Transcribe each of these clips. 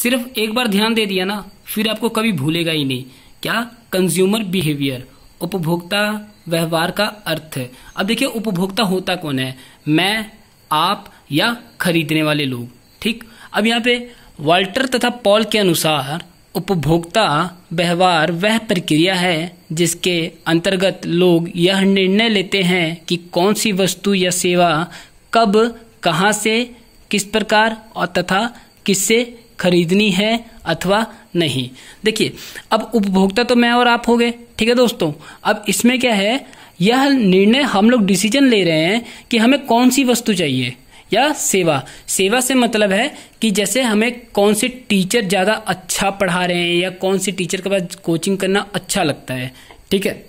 सिर्फ एक बार ध्यान दे दिया ना फिर आपको कभी भूलेगा ही नहीं क्या कंज्यूमर बिहेवियर उपभोक्ता व्यवहार का अर्थ है अब देखिए उपभोक्ता होता कौन है मैं आप या खरीदने वाले लोग ठीक अब यहाँ पे वाल्टर तथा पॉल के अनुसार उपभोक्ता व्यवहार वह प्रक्रिया है जिसके अंतर्गत लोग यह निर्णय लेते हैं कि कौन सी वस्तु या सेवा कब कहाँ से किस प्रकार और तथा किससे खरीदनी है अथवा नहीं देखिए अब उपभोक्ता तो मैं और आप हो गए ठीक है दोस्तों अब इसमें क्या है यह निर्णय हम लोग डिसीजन ले रहे हैं कि हमें कौन सी वस्तु चाहिए या सेवा सेवा से मतलब है कि जैसे हमें कौन से टीचर ज़्यादा अच्छा पढ़ा रहे हैं या कौन से टीचर के पास कोचिंग करना अच्छा लगता है ठीक है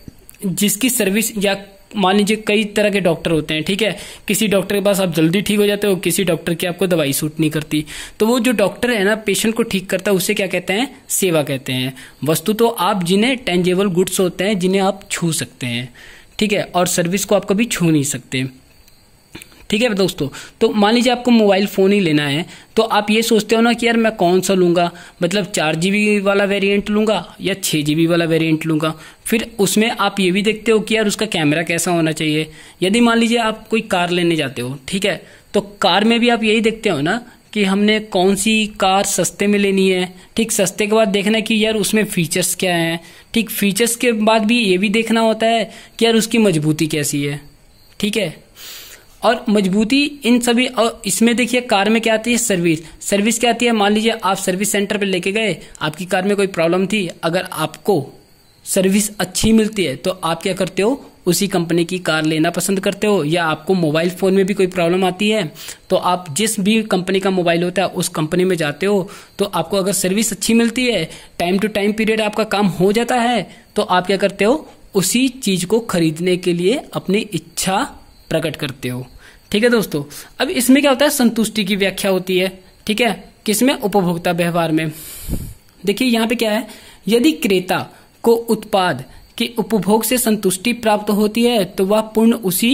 जिसकी सर्विस या मान लीजिए कई तरह के डॉक्टर होते हैं ठीक है किसी डॉक्टर के पास आप जल्दी ठीक हो जाते हो किसी डॉक्टर की आपको दवाई सूट नहीं करती तो वो जो डॉक्टर है ना पेशेंट को ठीक करता है उसे क्या कहते हैं सेवा कहते हैं वस्तु तो आप जिन्हें टेंजेबल गुड्स होते हैं जिन्हें आप छू सकते हैं ठीक है और सर्विस को आप कभी छू नहीं सकते ठीक है दोस्तों तो मान लीजिए आपको मोबाइल फ़ोन ही लेना है तो आप ये सोचते हो ना कि यार मैं कौन सा लूँगा मतलब चार जी वाला वेरिएंट लूँगा या छः जी वाला वेरिएंट लूँगा फिर उसमें आप ये भी देखते हो कि यार उसका कैमरा कैसा होना चाहिए यदि मान लीजिए आप कोई कार लेने जाते हो ठीक है तो कार में भी आप यही देखते हो ना कि हमने कौन सी कार सस्ते में लेनी है ठीक सस्ते के बाद देखना कि यार उसमें फीचर्स क्या हैं ठीक फीचर्स के बाद भी ये भी देखना होता है कि यार उसकी मजबूती कैसी है ठीक है और मजबूती इन सभी और इसमें देखिए कार में क्या आती है सर्विस सर्विस क्या आती है मान लीजिए आप सर्विस सेंटर पर लेके गए आपकी कार में कोई प्रॉब्लम थी अगर आपको सर्विस अच्छी मिलती है तो आप क्या करते हो उसी कंपनी की कार लेना पसंद करते हो या आपको मोबाइल फ़ोन में भी कोई प्रॉब्लम आती है तो आप जिस भी कंपनी का मोबाइल होता है उस कंपनी में जाते हो तो आपको अगर सर्विस अच्छी मिलती है टाइम टू टाइम पीरियड आपका काम हो जाता है तो आप क्या करते हो उसी चीज़ को खरीदने के लिए अपनी इच्छा प्रकट करते हो ठीक है दोस्तों अब इसमें क्या होता है संतुष्टि की व्याख्या होती है ठीक है किसमें उपभोक्ता व्यवहार में देखिए यहाँ पे क्या है यदि क्रेता को उत्पाद के उपभोग से संतुष्टि प्राप्त होती है तो वह पूर्ण उसी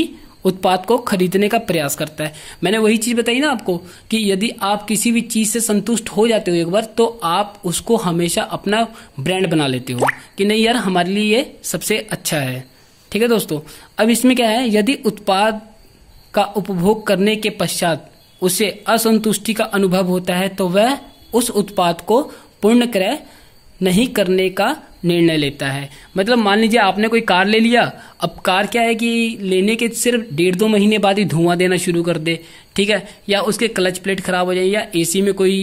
उत्पाद को खरीदने का प्रयास करता है मैंने वही चीज बताई ना आपको कि यदि आप किसी भी चीज से संतुष्ट हो जाते हो एक बार तो आप उसको हमेशा अपना ब्रांड बना लेते हो कि नहीं यार हमारे लिए ये सबसे अच्छा है ठीक है दोस्तों अब इसमें क्या है यदि उत्पाद का उपभोग करने के पश्चात उसे असंतुष्टि का अनुभव होता है तो वह उस उत्पाद को पूर्ण क्रय नहीं करने का निर्णय लेता है मतलब मान लीजिए आपने कोई कार ले लिया अब कार क्या है कि लेने के सिर्फ डेढ़ दो महीने बाद ही धुआं देना शुरू कर दे ठीक है या उसके क्लच प्लेट खराब हो जाए या एसी में कोई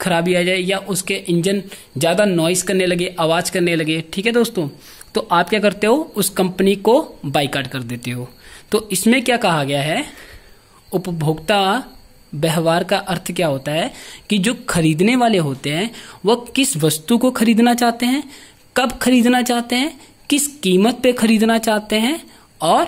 खराबी आ जाए या उसके इंजन ज़्यादा नॉइस करने लगे आवाज़ करने लगे ठीक है दोस्तों तो आप क्या करते हो उस कंपनी को बाइकाट कर देते हो तो इसमें क्या कहा गया है उपभोक्ता व्यवहार का अर्थ क्या होता है कि जो खरीदने वाले होते हैं वह किस वस्तु को खरीदना चाहते हैं कब खरीदना चाहते हैं किस कीमत पे खरीदना चाहते हैं और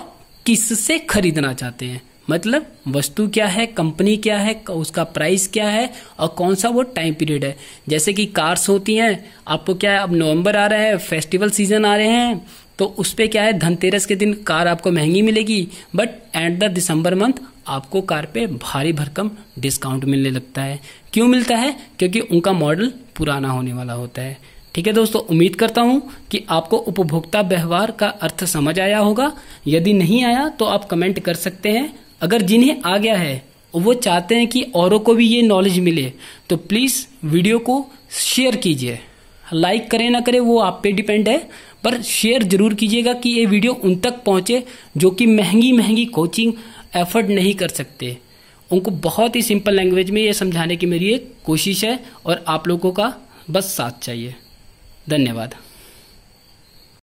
किससे खरीदना चाहते हैं मतलब वस्तु क्या है कंपनी क्या है उसका प्राइस क्या है और कौन सा वो टाइम पीरियड है जैसे कि कार्स होती हैं आपको क्या है अब नवंबर आ रहा है फेस्टिवल सीजन आ रहे हैं तो उस पर क्या है धनतेरस के दिन कार आपको महंगी मिलेगी but at the December month आपको कार पे भारी भरकम डिस्काउंट मिलने लगता है क्यों मिलता है क्योंकि उनका मॉडल पुराना होने वाला होता है ठीक है दोस्तों उम्मीद करता हूं कि आपको उपभोक्ता व्यवहार का अर्थ समझ आया होगा यदि नहीं आया तो आप कमेंट कर सकते हैं अगर जिन्हें आ गया है और वो चाहते हैं कि औरों को भी ये नॉलेज मिले तो प्लीज़ वीडियो को शेयर कीजिए लाइक करें ना करें वो आप पे डिपेंड है पर शेयर जरूर कीजिएगा कि ये वीडियो उन तक पहुँचे जो कि महंगी महंगी कोचिंग एफर्ड नहीं कर सकते उनको बहुत ही सिंपल लैंग्वेज में ये समझाने की मेरी एक कोशिश है और आप लोगों का बस साथ चाहिए धन्यवाद